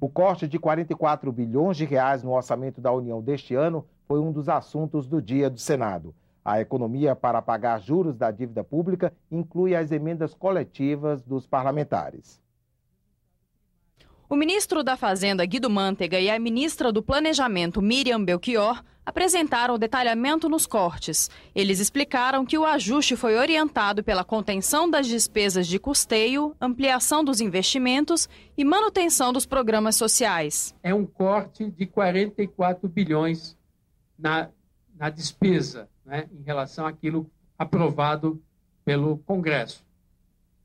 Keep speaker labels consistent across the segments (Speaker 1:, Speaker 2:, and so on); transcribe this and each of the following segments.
Speaker 1: O corte de 44 bilhões de reais no orçamento da União deste ano foi um dos assuntos do dia do Senado. A economia para pagar juros da dívida pública inclui as emendas coletivas dos parlamentares.
Speaker 2: O ministro da Fazenda, Guido Mantega, e a ministra do Planejamento, Miriam Belchior, apresentaram detalhamento nos cortes. Eles explicaram que o ajuste foi orientado pela contenção das despesas de custeio, ampliação dos investimentos e manutenção dos programas sociais.
Speaker 3: É um corte de 44 bilhões na, na despesa, né, em relação àquilo aprovado pelo Congresso.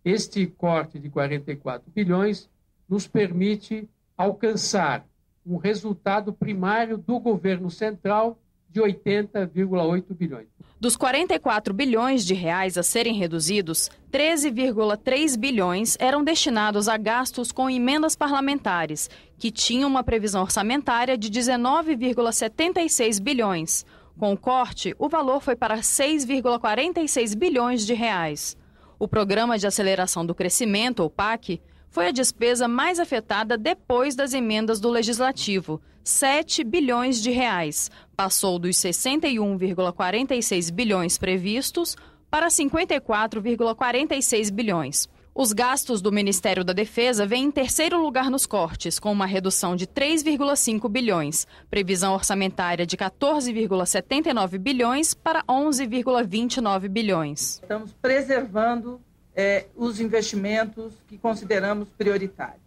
Speaker 3: Este corte de 44 bilhões nos permite alcançar um resultado primário do governo central de 80,8 bilhões.
Speaker 2: Dos 44 bilhões de reais a serem reduzidos, 13,3 bilhões eram destinados a gastos com emendas parlamentares, que tinham uma previsão orçamentária de 19,76 bilhões. Com o corte, o valor foi para 6,46 bilhões de reais. O Programa de Aceleração do Crescimento, ou PAC, foi a despesa mais afetada depois das emendas do legislativo, 7 bilhões de reais. Passou dos 61,46 bilhões previstos para 54,46 bilhões. Os gastos do Ministério da Defesa vêm em terceiro lugar nos cortes, com uma redução de 3,5 bilhões, previsão orçamentária de 14,79 bilhões para 11,29 bilhões.
Speaker 4: Estamos preservando é, os investimentos que consideramos prioritários.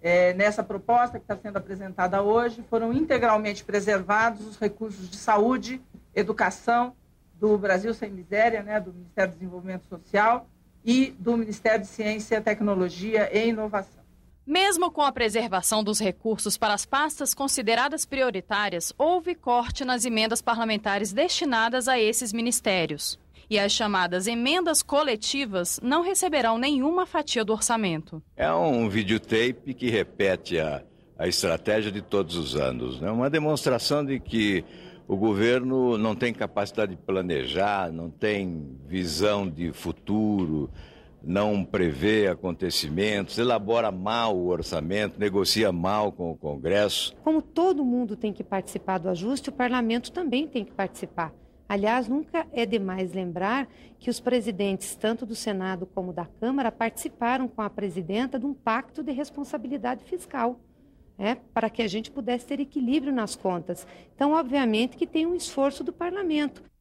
Speaker 4: É, nessa proposta que está sendo apresentada hoje, foram integralmente preservados os recursos de saúde, educação do Brasil Sem Miséria, né, do Ministério do Desenvolvimento Social e do Ministério de Ciência, Tecnologia e Inovação.
Speaker 2: Mesmo com a preservação dos recursos para as pastas consideradas prioritárias, houve corte nas emendas parlamentares destinadas a esses ministérios e as chamadas emendas coletivas não receberão nenhuma fatia do orçamento.
Speaker 1: É um videotape que repete a, a estratégia de todos os anos. É né? uma demonstração de que o governo não tem capacidade de planejar, não tem visão de futuro, não prevê acontecimentos, elabora mal o orçamento, negocia mal com o Congresso.
Speaker 2: Como todo mundo tem que participar do ajuste, o parlamento também tem que participar. Aliás, nunca é demais lembrar que os presidentes, tanto do Senado como da Câmara, participaram com a presidenta de um pacto de responsabilidade fiscal. Né, para que a gente pudesse ter equilíbrio nas contas. Então, obviamente que tem um esforço do parlamento.